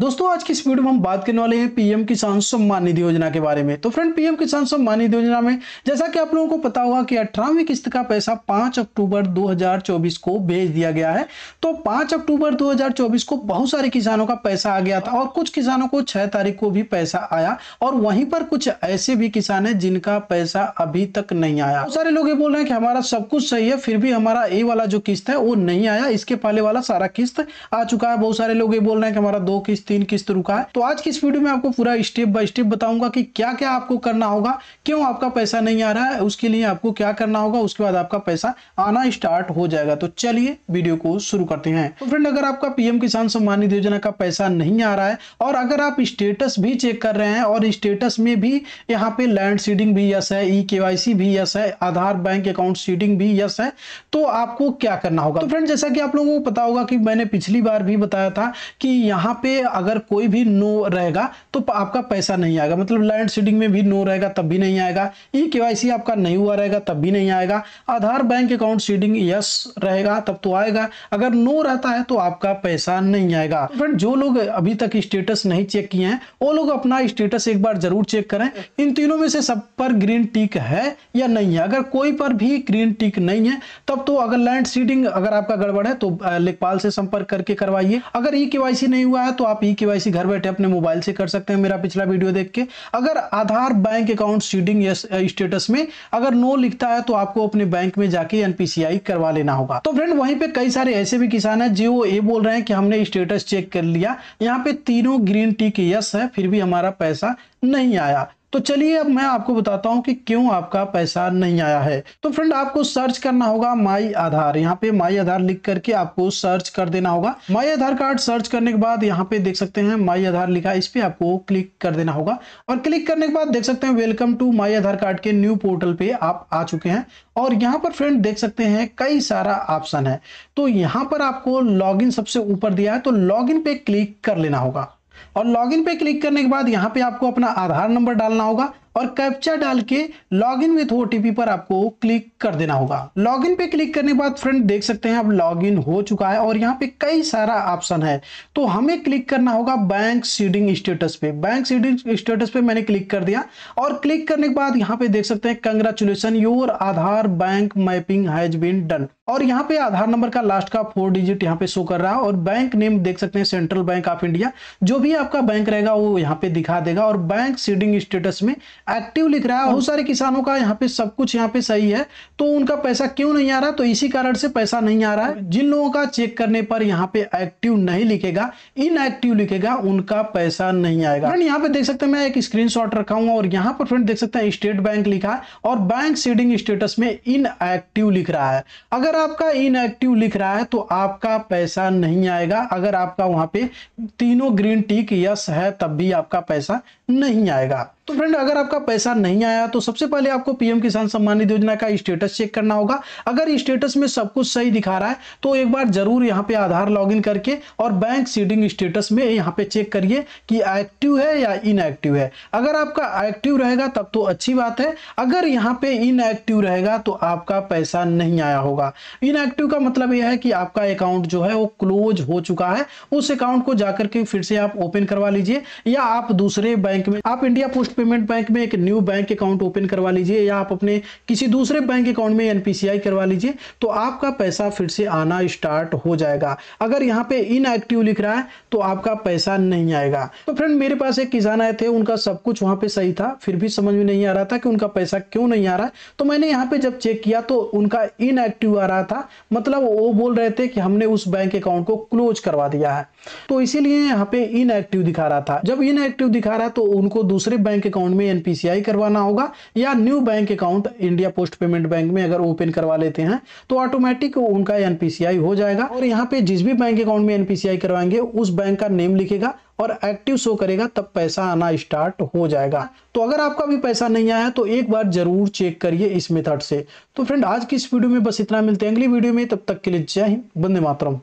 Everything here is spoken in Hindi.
दोस्तों आज की इस वीडियो में हम बात करने वाले हैं पीएम किसान सम्मान निधि योजना के बारे में तो फ्रेंड पीएम किसान सम्मान निधि योजना में जैसा कि आप लोगों को पता होगा कि अठारहवीं किस्त का पैसा 5 अक्टूबर 2024 को भेज दिया गया है तो 5 अक्टूबर 2024 को बहुत सारे किसानों का पैसा आ गया था और कुछ किसानों को छह तारीख को भी पैसा आया और वहीं पर कुछ ऐसे भी किसान है जिनका पैसा अभी तक नहीं आया बहुत सारे लोग ये बोल रहे हैं कि हमारा सब कुछ सही है फिर भी हमारा ए वाला जो किस्त है वो नहीं आया इसके पहले वाला सारा किस्त आ चुका है बहुत सारे लोग ये बोल रहे हैं कि हमारा दो किस्त तीन किस्त रुका है तो आज की इस वीडियो में आपको पूरा स्टेप बाय स्टेप बताऊंगा कि क्या क्या आपको करना होगा क्यों आपका पैसा नहीं आ रहा है उसके लिए आपको क्या करना होगा उसके बाद आपका पैसा आना स्टार्ट हो जाएगा तो चलिए वीडियो को शुरू करते हैं तो फ्रेंड अगर आपका पीएम किसान सम्मान निधि योजना का पैसा नहीं आ रहा है और अगर आप स्टेटस भी चेक कर रहे हैं और स्टेटस में भी यहाँ पे लैंड सीडिंग भी यस है ई e के भी यस है आधार बैंक अकाउंट सीडिंग भी यस है तो आपको क्या करना होगा तो फ्रेंड जैसा कि आप लोगों को पता होगा कि मैंने पिछली बार भी बताया था कि यहाँ पे अगर कोई भी नो रहेगा तो आपका पैसा नहीं आएगा मतलब लैंड सीडिंग में भी नो रहेगा तब भी नहीं आएगा ई के आपका नहीं हुआ रहेगा तब भी नहीं आएगा Aadhaar bank account seeding yes रहेगा तब तो आएगा अगर नो रहता है तो आपका पैसा नहीं आएगा फ्रेंड जो लोग अभी तक स्टेटस नहीं चेक किए हैं वो लोग अपना स्टेटस एक बार जरूर चेक करें इन तीनों में से सब पर ग्रीन टिक है या नहीं है अगर कोई पर भी ग्रीन टिक नहीं है तब तो अगर लैंड सीडिंग अगर आपका गड़बड़ है तो लेखपाल से संपर्क करके करवाइए अगर ई केवाईसी नहीं हुआ है तो आप ई के e घर बैठे अपने मोबाइल से कर सकते हैं मेरा पिछला वीडियो देख के अगर Aadhaar bank account seeding status में अगर नो लिखता है तो आपको अपने बैंक में जाके एनपीसीआई करवा लेना होगा तो फ्रेंड वहीं पे कई सारे ऐसे भी किसान है जो ये बोल रहे हैं कि हमने स्टेटस चेक कर लिया यहाँ पे तीनों ग्रीन टी के यस है फिर भी हमारा पैसा नहीं आया तो चलिए अब मैं आपको बताता हूं कि क्यों आपका पैसा नहीं आया है तो फ्रेंड आपको सर्च करना होगा माई आधार यहाँ पे माई आधार लिख करके आपको सर्च कर देना होगा माई आधार कार्ड सर्च करने के बाद यहाँ पे देख सकते हैं माई आधार लिखा इस पे आपको क्लिक कर देना होगा और क्लिक करने के बाद देख सकते हैं welcome to my Aadhaar card के न्यू पोर्टल पे आप आ चुके हैं और यहाँ पर फ्रेंड देख सकते हैं कई सारा ऑप्शन है तो यहाँ पर आपको लॉग सबसे ऊपर दिया है तो लॉग पे क्लिक कर लेना होगा और लॉगिन पे क्लिक करने के बाद यहाँ पे आपको अपना आधार नंबर डालना होगा और कैप्चा डाल के लॉग इन विथ ओटीपी पर आपको क्लिक कर देना होगा लॉग इन पे क्लिक करने के बाद फ्रेंड देख सकते हैं अब लॉग इन हो चुका है और यहाँ पे कई सारा ऑप्शन है तो हमें क्लिक करना होगा बैंक सीडिंग स्टेटस पे बैंक सीडिंग स्टेटस पे मैंने क्लिक कर दिया और क्लिक करने के बाद यहाँ पे देख सकते हैं congratulation your Aadhaar bank mapping has been done और यहाँ पे आधार नंबर का लास्ट का फोर डिजिट यहाँ पे शो कर रहा है और बैंक नेम देख सकते हैं सेंट्रल बैंक ऑफ इंडिया जो भी आपका बैंक रहेगा वो यहाँ पे दिखा देगा और बैंक सीडिंग स्टेटस में एक्टिव लिख रहा है बहुत सारे किसानों का यहाँ पे सब कुछ यहाँ पे सही है तो उनका पैसा क्यों नहीं आ रहा तो इसी कारण से पैसा नहीं आ रहा है जिन लोगों का चेक करने पर यहाँ पे एक्टिव नहीं लिखेगा इनएक्टिव लिखेगा उनका पैसा नहीं आएगा फ्रेंड यहाँ पे देख सकते हैं मैं एक स्क्रीन रखा हूँ और यहाँ पर फ्रेंड देख सकते हैं स्टेट बैंक लिखा है और बैंक सीडिंग स्टेटस में इनएक्टिव लिख रहा है अगर आपका इनएक्टिव लिख रहा है तो आपका पैसा नहीं आएगा अगर आपका वहां पे तीनों ग्रीन टिक यस है तब भी आपका पैसा नहीं आएगा तो फ्रेंड अगर आपका आपका पैसा नहीं आया तो सबसे पहले आपको पीएम किसान सम्मान निधि योजना का स्टेटस चेक करना होगा अगर स्टेटस में सब कुछ सही दिखा रहा है तो एक बार जरूर यहाँ पे आधार लॉगिन करके और बैंक सीडिंग स्टेटस में यहाँ पे चेक करिए कि एक्टिव है या इनएक्टिव है अगर आपका एक्टिव रहेगा तब तो अच्छी बात है अगर यहाँ पे इनएक्टिव रहेगा तो आपका पैसा नहीं आया होगा इनएक्टिव का मतलब यह है कि आपका अकाउंट जो है वो क्लोज हो चुका है उस अकाउंट को जाकर के फिर से आप ओपन करवा लीजिए या आप दूसरे बैंक में आप इंडिया पोस्ट पेमेंट बैंक में एक न्यू बैंक अकाउंट ओपन करवा लीजिए या आप अपने किसी दूसरे बैंक अकाउंट में एनपीसीआई करवा लीजिए तो आपका पैसा फिर से आना स्टार्ट हो जाएगा अगर यहाँ पे इनएक्टिव लिख रहा है तो आपका पैसा नहीं आएगा तो फ्रेंड मेरे पास एक किसान आए थे उनका सब कुछ वहां पर सही था फिर भी समझ में नहीं आ रहा था कि उनका पैसा क्यों नहीं आ रहा तो मैंने यहाँ पे जब चेक किया तो उनका इनएक्टिव आ रहा था मतलब वो बोल रहे थे कि हमने उस बैंक अकाउंट को क्लोज करवा दिया है तो इसीलिए यहाँ पे इनएक्टिव दिखा रहा था जब इनएक्टिव दिखा रहा तो उनको दूसरे बैंक अकाउंट में एनपी बीसीआई करवाना होगा या new bank account India post payment bank में अगर ओपन करवा लेते हैं तो ऑटोमेटिक उनका एनपीसीआई हो जाएगा और यहाँ पे जिस भी बैंक अकाउंट में एनपीसीआई करवाएंगे उस बैंक का नेम लिखेगा और एक्टिव शो करेगा तब पैसा आना स्टार्ट हो जाएगा तो अगर आपका भी पैसा नहीं आया तो एक बार जरूर चेक करिए इस मेथड से तो फ्रेंड आज की इस वीडियो में बस इतना मिलते हैं अगली वीडियो में तब तक के लिए जय हिंद बंदे मातरम